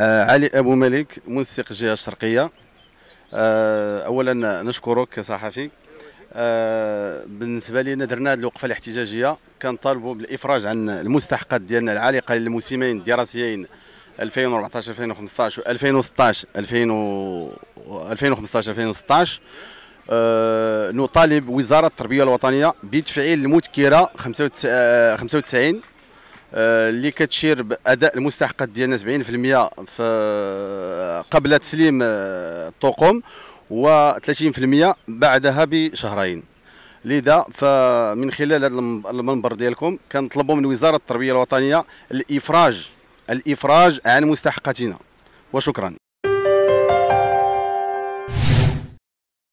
آه، علي ابو ملك منسق الجهه الشرقيه آه، اولا نشكرك كصحفي آه، بالنسبه لنا درنا هذه الوقفه الاحتجاجيه كنطالبوا بالافراج عن المستحقات ديالنا العالقه للموسمين الدراسيين 2014 2015 و 2016 2015 2016 نطالب وزاره التربيه الوطنيه بتفعيل المذكره 95 آه، اللي كتشير باداء المستحقات ديالنا 70% في قبل تسليم الطقم آه، و30% بعدها بشهرين لذا فمن خلال هذا المنبر ديالكم كنطلبوا من وزاره التربيه الوطنيه الافراج الافراج عن مستحقاتنا وشكرا